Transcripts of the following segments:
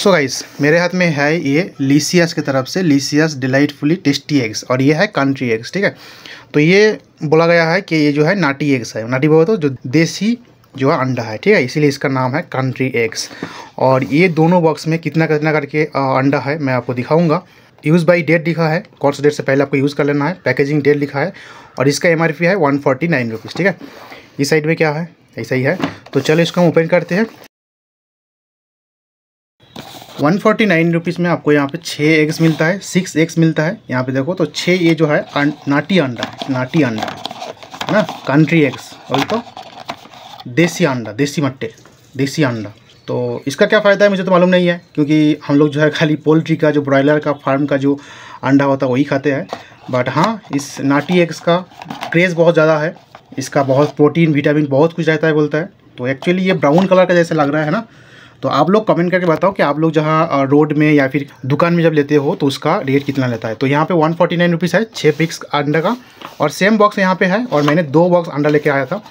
सो so guys मेरे हाथ में है ये लीसियस की तरफ से लीसियस डिलाइटफुली टेस्टी एग्स और ये है कंट्री एग्स ठीक है तो ये बोला गया है कि ये जो है नाटी एग्स है नाटी बहुत तो जो देसी जो है अंडा है ठीक है इसीलिए इसका नाम है कंट्री एग्स और ये दोनों बॉक्स में कितना कितना करके अंडा है मैं आपको दिखाऊँगा यूज़ बाई डेट लिखा है कौन सा डेट से पहले आपको यूज़ कर लेना है पैकेजिंग डेट लिखा है और इसका एम है वन फोर्टी नाइन रुपीज़ ठीक है इस साइड में क्या है ऐसा ही है तो चलो इसको हम ओपन करते हैं वन फोर्टी नाइन रुपीज़ में आपको यहाँ पे छः एग्स मिलता है सिक्स एग्स मिलता है यहाँ पे देखो तो छः ये जो है अं- नाटी अंडा है नाटी अंडा है ना कंट्री एग्स वही तो देसी अंडा देसी मट्टे देसी अंडा तो इसका क्या फ़ायदा है मुझे तो मालूम नहीं है क्योंकि हम लोग जो है खाली पोल्ट्री का जो ब्रॉयलर का फार्म का जो अंडा होता है वही खाते हैं बट हाँ इस नाटी एग्स का क्रेज़ बहुत ज़्यादा है इसका बहुत प्रोटीन विटामिन बहुत कुछ रहता है बोलता है तो एक्चुअली ये ब्राउन कलर का जैसे लग रहा है ना तो आप लोग कमेंट करके बताओ कि आप लोग जहाँ रोड में या फिर दुकान में जब लेते हो तो उसका रेट कितना लेता है तो यहाँ पे वन फोर्टी नाइन रुपीज़ है छः पिक्स अंडा का और सेम बॉक्स यहाँ पे है और मैंने दो बॉक्स अंडा लेके आया था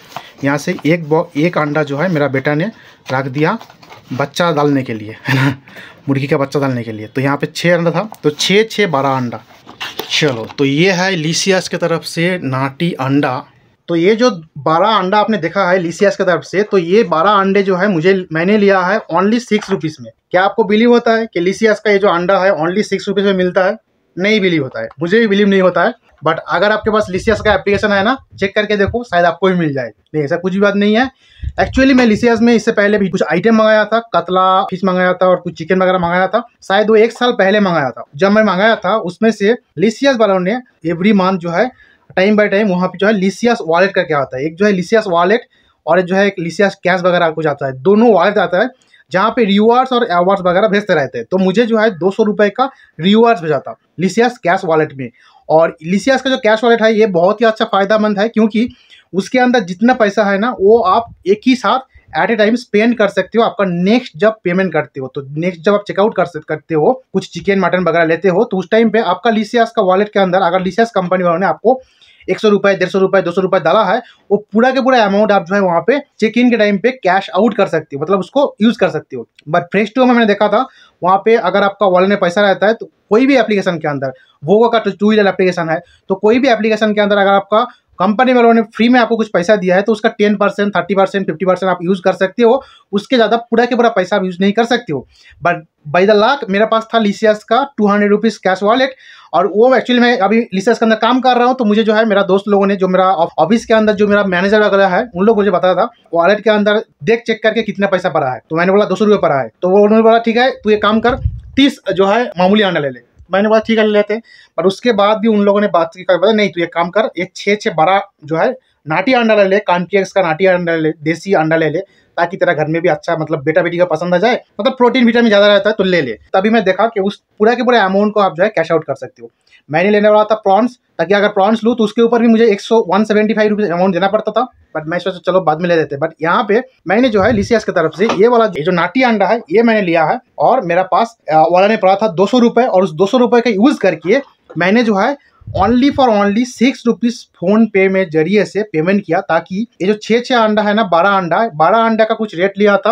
यहाँ से एक एक अंडा जो है मेरा बेटा ने रख दिया बच्चा डालने के लिए है ना मुर्गी का बच्चा डालने के लिए तो यहाँ पर छः अंडा था तो छः छः बारह अंडा चलो तो ये है लिसियस की तरफ से नाटी अंडा तो ये जो बारह अंडा आपने देखा है लिसियास की तरफ से तो ये बारह अंडे जो है मुझे मैंने लिया है ओनली सिक्स रुपीज़ में क्या आपको बिलीव होता है कि लिसियास का ये जो अंडा है ओनली सिक्स रुपीज़ में मिलता है नहीं बिलीव होता है मुझे भी बिलीव नहीं होता है बट अगर आपके पास लिसियस का एप्लीकेशन है ना चेक करके देखो शायद आपको भी मिल जाए नहीं ऐसा कुछ भी बात नहीं है एक्चुअली मैं लिसियस में इससे पहले भी कुछ आइटम मंगाया था कतला फिश मंगाया था और कुछ चिकन वगैरह मंगाया था शायद वो एक साल पहले मंगाया था जब मैं मंगाया था उसमें से लिसियस वालों ने एवरी मंथ जो है टाइम बाय टाइम वहाँ पे जो है लिसियस वॉलेट करके आता है एक जो है लिसियस वॉलेट और जो है एक लिसियस कैश वगैरह कुछ आता है दोनों वॉलेट आता है जहाँ पे रिवार्ड्स और अवार्ड्स वगैरह भेजते रहते हैं तो मुझे जो है दो सौ रुपये का रिवार्ड्स भेजा था लिसियस कैश वॉलेट में और लिसियस का जो कैश वॉलेट है ये बहुत ही अच्छा फायदामंद है क्योंकि उसके अंदर जितना पैसा है ना वो आप एक ही साथ एट ए टाइम स्पेंड कर सकते हो आपका नेक्स्ट जब पेमेंट करते हो तो नेक्स्ट जब आप चेकआउट कर करते हो कुछ चिकन मटन वगैरह लेते हो तो उस टाइम पे आपका लिसियस का वॉलेट के अंदर अगर लिसियस कंपनी वालों ने आपको एक सौ रुपये डेढ़ सौ रुपये दो सौ रुपये डाला है वो पूरा के पूरा अमाउंट आप जो है वहाँ पे चेक इन के टाइम पे कैश आउट कर सकते हो मतलब उसको यूज़ कर सकते हो बट फ्रेश टू में मैंने देखा था वहाँ पे अगर आपका वॉलेट में पैसा रहता है तो कोई भी एप्लीकेशन के अंदर वो का टू व्हीलर एप्लीकेशन है तो कोई भी एप्लीकेशन के अंदर अगर आपका कंपनी वालों ने फ्री में आपको कुछ पैसा दिया है तो उसका ten percent thirty percent fifty percent आप यूज़ कर सकते हो उसके ज़्यादा पूरा के पूरा पैसा आप यूज़ नहीं कर सकते हो बट बाई द लाख मेरे पास था लिसियस का two hundred rupees cash wallet और वो एक्चुअली मैं अभी लिसियस के अंदर काम कर रहा हूँ तो मुझे जो है मेरा दोस्त लोगों ने जो मेरा ऑफिस के अंदर जो मेरा मैनेजर वगैरह है उन लोग मुझे बताया था वॉलेट के अंदर देख चेक करके कितना पैसा पड़ा है तो मैंने बोला दो सौ रुपये पड़ा है तो उन्होंने बोला ठीक है तू ये काम कर तीस जो है मामूली आना ले ले मैंने बोला ठीक है ले लेते पर उसके बाद भी उन लोगों ने बात की बोला नहीं तू एक काम कर एक छः छः बड़ा जो है नाटी अंडा ले ले कॉन्फ्लेक्स का नाटी अंडा ले देसी अंडा ले ले ताकि तेरा घर में भी अच्छा मतलब बेटा बेटी का पसंद आ जाए मतलब प्रोटीन विटामिन ज़्यादा रहता है तो ले ले तभी मैं देखा कि उस पूरा के पूरे अमाउंट को आप जो है कैश आउट कर सकते हो मैंने लेने वाला था प्रॉन्स ताकि अगर प्रॉन्स लूँ तो उसके ऊपर भी मुझे एक सौ one seventy five rupees amount देना पड़ता था बट मैं सोचा चलो बाद में ले देते बट यहाँ पे मैंने जो है लिसियस की तरफ से ये वाला जो नाटी अंडा है ये मैंने लिया है और मेरा पास वाला ने पड़ा था दो सौ रुपये और उस दो सौ रुपये का यूज़ करके मैंने जो है only for only six rupees PhonePe में जरिए से पेमेंट किया ताकि ये जो छः छः अंडा है ना बारह अंडा बारह अंडा का कुछ रेट लिया था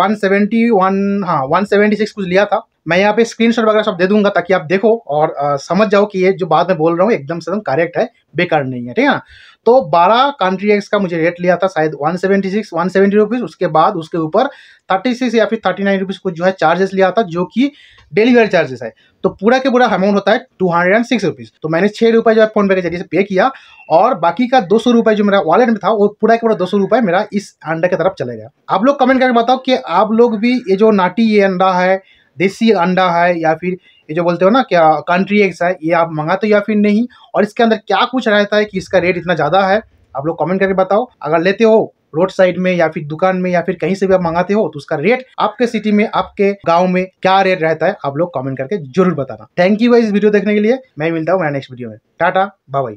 वन सेवेंटी वन हाँ वन सेवेंटी सिक्स कुछ लिया था मैं यहाँ पे स्क्रीनशॉट वगैरह सब दे दूंगा ताकि आप देखो और आ, समझ जाओ कि ये जो बात में बोल रहा हूँ एकदम से एकदम करेक्ट है बेकार नहीं है ठीक है ना तो बारह कंट्री एग्स का मुझे रेट लिया था शायद one seventy six one seventy rupees उसके बाद उसके ऊपर थर्टी सिक्स या फिर थर्टी नाइन रुपीज़ को जो है चार्जेस लिया था जो कि डिलीवरी चार्जेस है तो पूरा के पूरा अमाउंट होता है two hundred and six rupees तो मैंने छः रुपये जो है फोन पे के जरिए से पे किया और बाकी का दो सौ रुपये जो मेरा वॉलेट में था वो पूरा के पूरा दो सौ रुपए मेरा इस अंडा की तरफ चले गया आप लोग कमेंट करके बताओ कि आप लोग भी ये जो नाटी ये अंडा है देसी अंडा है या फिर ये जो बोलते हो ना क्या कंट्री एग्स है ये आप मंगाते हो या फिर नहीं और इसके अंदर क्या कुछ रहता है कि इसका रेट इतना ज़्यादा है आप लोग कमेंट करके बताओ अगर लेते हो रोड साइड में या फिर दुकान में या फिर कहीं से भी आप मंगाते हो तो उसका रेट आपके सिटी में आपके गांव में क्या रेट रहता है आप लोग कमेंट करके जरूर बताना थैंक यू इस वीडियो देखने के लिए मैं मिलता हूँ मेरा नेक्स्ट वीडियो में टाटा बाय